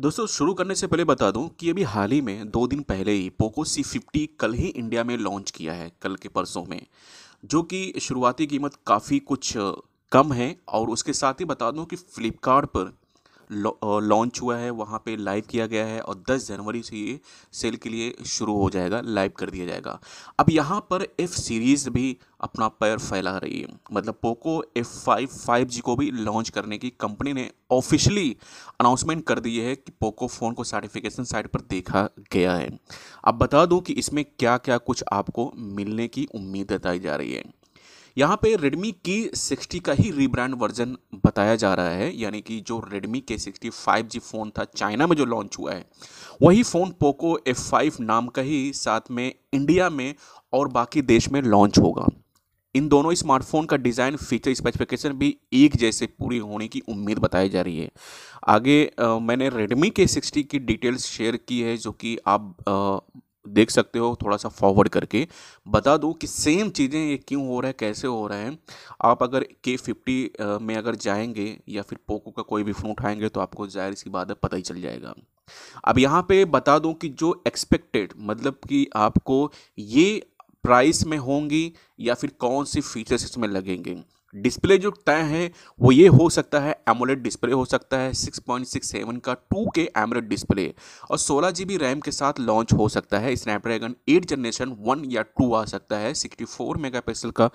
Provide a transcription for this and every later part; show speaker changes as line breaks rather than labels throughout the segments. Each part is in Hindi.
दोस्तों शुरू करने से पहले बता दूं कि अभी हाल ही में दो दिन पहले ही पोको सी फिफ्टी कल ही इंडिया में लॉन्च किया है कल के परसों में जो कि शुरुआती कीमत काफ़ी कुछ कम है और उसके साथ ही बता दूं कि फ्लिपकार्ट पर लॉन्च हुआ है वहाँ पे लाइव किया गया है और 10 जनवरी से ये सेल के लिए शुरू हो जाएगा लाइव कर दिया जाएगा अब यहाँ पर एफ़ सीरीज़ भी अपना पैर फैला रही है मतलब Poco F five five G को भी लॉन्च करने की कंपनी ने ऑफिशियली अनाउंसमेंट कर दी है कि पोको फ़ोन को सर्टिफिकेशन साइट पर देखा गया है अब बता दो कि इसमें क्या क्या कुछ आपको मिलने की उम्मीद जताई जा रही है यहाँ पे Redmi की 60 का ही रीब्रांड वर्जन बताया जा रहा है यानी कि जो Redmi जी फ़ोन था चाइना में जो लॉन्च हुआ है वही फ़ोन पोको F5 नाम का ही साथ में इंडिया में और बाकी देश में लॉन्च होगा इन दोनों स्मार्टफोन का डिज़ाइन फीचर स्पेसिफिकेशन भी एक जैसे पूरी होने की उम्मीद बताई जा रही है आगे आ, मैंने रेडमी के सिक्सटी की डिटेल्स शेयर की है जो कि आप आ, देख सकते हो थोड़ा सा फॉरवर्ड करके बता दूँ कि सेम चीज़ें ये क्यों हो रहा है कैसे हो रहा है आप अगर के फिफ्टी में अगर जाएंगे या फिर पोको का कोई भी फ़ोन उठाएंगे तो आपको जाहिर सी बात है पता ही चल जाएगा अब यहाँ पे बता दूँ कि जो एक्सपेक्टेड मतलब कि आपको ये प्राइस में होंगी या फिर कौन सी फीचर्स इसमें लगेंगे डिस्प्ले जो तय है वो ये हो सकता है एमोलेट डिस्प्ले हो सकता है 6.67 का 2K के एमोलेट डिस्प्ले और सोलह जी बी रैम के साथ लॉन्च हो सकता है स्नैपड्रैगन 8 जनरेशन 1 या 2 आ सकता है 64 मेगापिक्सल का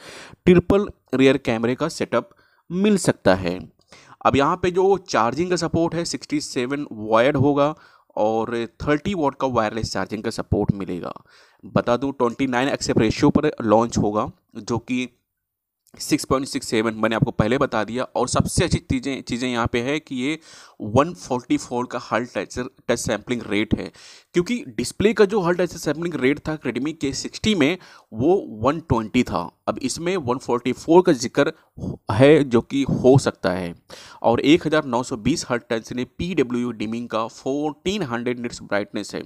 ट्रिपल रियर कैमरे का सेटअप मिल सकता है अब यहाँ पे जो चार्जिंग का सपोर्ट है 67 वायर्ड होगा और 30 वॉट का वायरलेस चार्जिंग का सपोर्ट मिलेगा बता दूँ ट्वेंटी नाइन रेशियो पर लॉन्च होगा जो कि सिक्स पॉइंट सिक्स सेवन मैंने आपको पहले बता दिया और सबसे अच्छी चीज़ें चीज़ें यहाँ पे है कि ये वन फोर्टी फोर का हल टचर टच सैम्पलिंग रेट है क्योंकि डिस्प्ले का जो हल टच सैम्पलिंग रेट था रेडमी के सिक्सटी में वो वन ट्वेंटी था अब इसमें वन फोर का जिक्र है जो कि हो सकता है और एक 1920 हर टच ने पी डब्ल्यू यू डिमिंग का हंड्रेड निट्स ब्राइटनेस है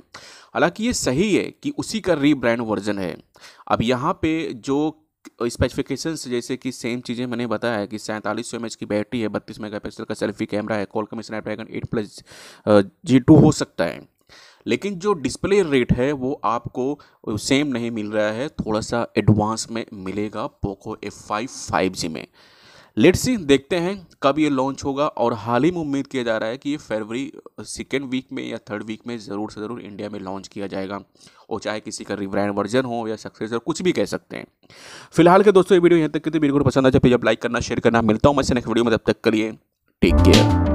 हालांकि ये सही है कि उसी का रीब्रांड वर्जन है अब यहाँ पे जो स्पेसिफिकेशंस जैसे कि सेम चीज़ें मैंने बताया है कि सैंतालीस सौ एम की बैटरी है बत्तीस मेगापिक्सल का सेल्फी कैमरा है कॉल Qualcomm Snapdragon eight plus G two हो सकता है लेकिन जो डिस्प्ले रेट है वो आपको सेम नहीं मिल रहा है थोड़ा सा एडवांस में मिलेगा Poco F five five G में लेट्स सी देखते हैं कब ये लॉन्च होगा और हाल ही में उम्मीद किया जा रहा है कि ये फरवरी सेकेंड वीक में या थर्ड वीक में ज़रूर से ज़रूर इंडिया में लॉन्च किया जाएगा और चाहे किसी का रिब्रांड वर्जन हो या सक्सेसर कुछ भी कह सकते हैं फिलहाल के दोस्तों ये वीडियो यहाँ तक कितनी बिल्कुल पसंद आ जाए पेज आप लाइक करना शेयर करना मिलता हूँ मैं नेक्स्ट वीडियो में तब तक के लिए टेक केयर